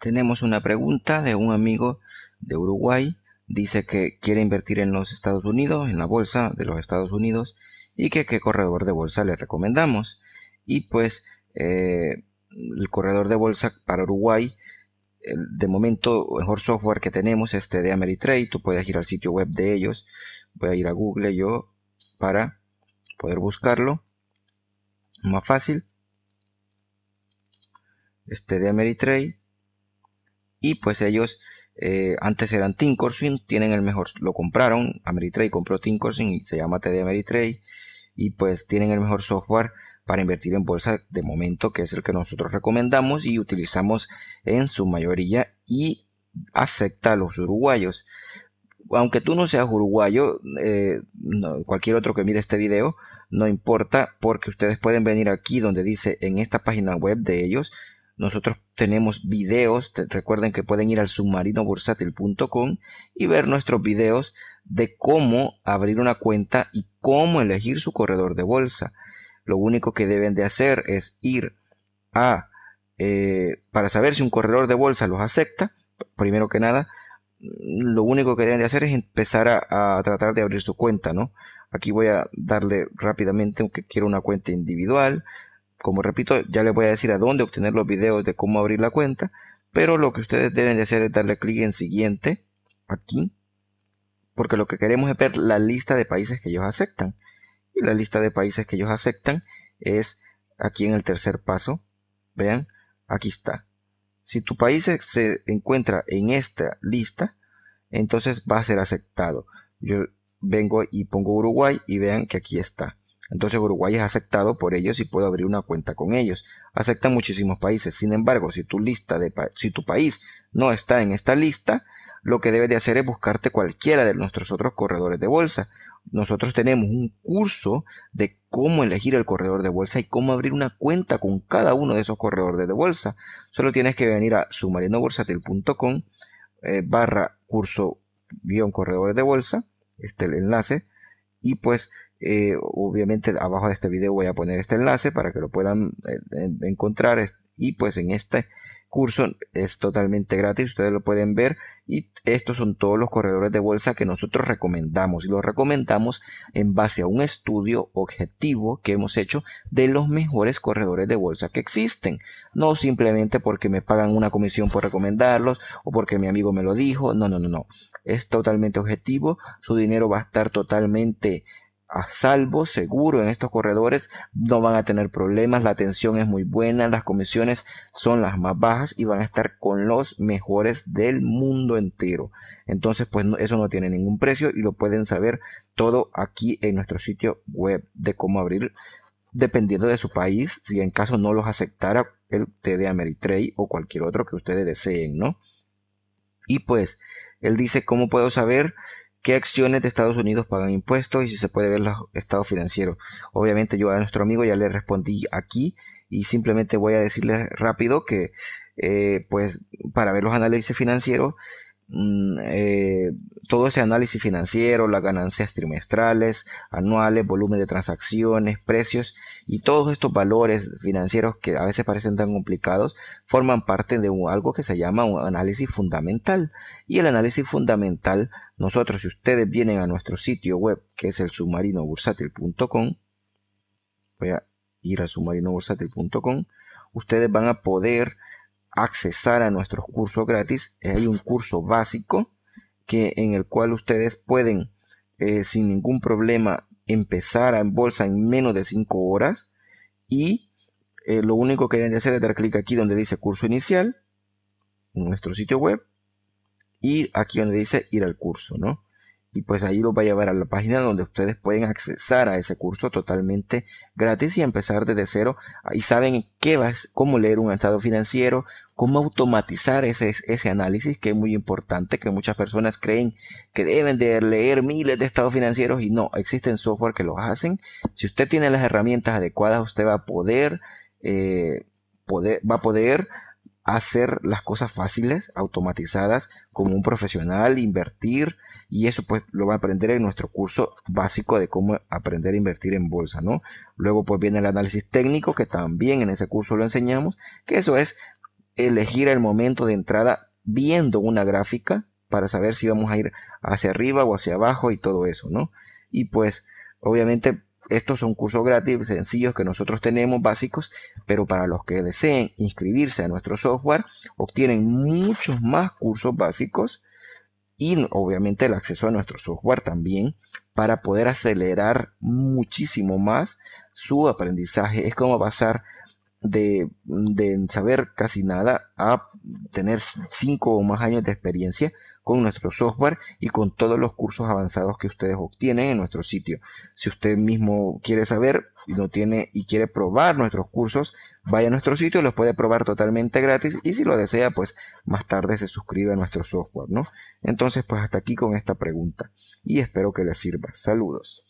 Tenemos una pregunta de un amigo de Uruguay. Dice que quiere invertir en los Estados Unidos, en la bolsa de los Estados Unidos, y que qué corredor de bolsa le recomendamos. Y pues eh, el corredor de bolsa para Uruguay, de momento mejor software que tenemos este de Ameritrade. Tú puedes ir al sitio web de ellos. Voy a ir a Google yo para poder buscarlo. Más fácil. Este de Ameritrade y pues ellos eh, antes eran Tincorsin, tienen el mejor, lo compraron, Ameritrade compró Tinkorswim y se llama TD Ameritrade y pues tienen el mejor software para invertir en bolsa de momento que es el que nosotros recomendamos y utilizamos en su mayoría y acepta a los uruguayos. Aunque tú no seas uruguayo, eh, cualquier otro que mire este video, no importa porque ustedes pueden venir aquí donde dice en esta página web de ellos, nosotros tenemos videos, recuerden que pueden ir al submarinobursátil.com y ver nuestros videos de cómo abrir una cuenta y cómo elegir su corredor de bolsa. Lo único que deben de hacer es ir a, eh, para saber si un corredor de bolsa los acepta, primero que nada, lo único que deben de hacer es empezar a, tratar de abrir su cuenta, ¿no? Aquí voy a darle rápidamente aunque quiero una cuenta individual, como repito, ya les voy a decir a dónde obtener los videos de cómo abrir la cuenta, pero lo que ustedes deben de hacer es darle clic en siguiente, aquí, porque lo que queremos es ver la lista de países que ellos aceptan. Y la lista de países que ellos aceptan es aquí en el tercer paso, vean, aquí está. Si tu país se encuentra en esta lista, entonces va a ser aceptado. Yo vengo y pongo Uruguay y vean que aquí está. Entonces Uruguay es aceptado por ellos y puedo abrir una cuenta con ellos. Aceptan muchísimos países. Sin embargo, si tu lista de si tu país no está en esta lista, lo que debes de hacer es buscarte cualquiera de nuestros otros corredores de bolsa. Nosotros tenemos un curso de cómo elegir el corredor de bolsa y cómo abrir una cuenta con cada uno de esos corredores de bolsa. Solo tienes que venir a submarinobursatil.com eh, barra curso guión corredores de bolsa, este el enlace, y pues eh, obviamente abajo de este video voy a poner este enlace para que lo puedan eh, encontrar y pues en este curso es totalmente gratis, ustedes lo pueden ver y estos son todos los corredores de bolsa que nosotros recomendamos y los recomendamos en base a un estudio objetivo que hemos hecho de los mejores corredores de bolsa que existen, no simplemente porque me pagan una comisión por recomendarlos o porque mi amigo me lo dijo, no, no, no, no, es totalmente objetivo, su dinero va a estar totalmente a salvo, seguro en estos corredores, no van a tener problemas, la atención es muy buena, las comisiones son las más bajas y van a estar con los mejores del mundo entero. Entonces, pues eso no tiene ningún precio y lo pueden saber todo aquí en nuestro sitio web de cómo abrir dependiendo de su país, si en caso no los aceptara el TD Ameritrade o cualquier otro que ustedes deseen, ¿no? Y pues, él dice, ¿cómo puedo saber? qué acciones de Estados Unidos pagan impuestos y si se puede ver los estados financieros. Obviamente yo a nuestro amigo ya le respondí aquí y simplemente voy a decirle rápido que eh, pues para ver los análisis financieros Mm, eh, todo ese análisis financiero, las ganancias trimestrales, anuales, volumen de transacciones, precios y todos estos valores financieros que a veces parecen tan complicados forman parte de algo que se llama un análisis fundamental. Y el análisis fundamental, nosotros si ustedes vienen a nuestro sitio web que es el submarinobursátil.com, voy a ir a submarinobursátil.com, ustedes van a poder accesar a nuestros cursos gratis. Hay un curso básico que, en el cual ustedes pueden eh, sin ningún problema empezar a en bolsa en menos de 5 horas y eh, lo único que deben de hacer es dar clic aquí donde dice curso inicial en nuestro sitio web y aquí donde dice ir al curso, ¿no? y pues ahí los va a llevar a la página donde ustedes pueden accesar a ese curso totalmente gratis y empezar desde cero. Ahí saben qué cómo leer un estado financiero, cómo automatizar ese, ese análisis que es muy importante, que muchas personas creen que deben de leer miles de estados financieros y no, existen software que los hacen. Si usted tiene las herramientas adecuadas, usted va a poder, eh, poder va a poder hacer las cosas fáciles, automatizadas, como un profesional, invertir, y eso pues lo va a aprender en nuestro curso básico de cómo aprender a invertir en bolsa, ¿no? Luego pues viene el análisis técnico, que también en ese curso lo enseñamos, que eso es elegir el momento de entrada viendo una gráfica para saber si vamos a ir hacia arriba o hacia abajo y todo eso, ¿no? Y pues obviamente estos son cursos gratis sencillos que nosotros tenemos básicos, pero para los que deseen inscribirse a nuestro software, obtienen muchos más cursos básicos y obviamente el acceso a nuestro software también para poder acelerar muchísimo más su aprendizaje. Es como pasar de, de, saber casi nada a tener cinco o más años de experiencia con nuestro software y con todos los cursos avanzados que ustedes obtienen en nuestro sitio. Si usted mismo quiere saber y no tiene y quiere probar nuestros cursos, vaya a nuestro sitio, los puede probar totalmente gratis y si lo desea, pues más tarde se suscribe a nuestro software, ¿no? Entonces, pues hasta aquí con esta pregunta y espero que les sirva. Saludos.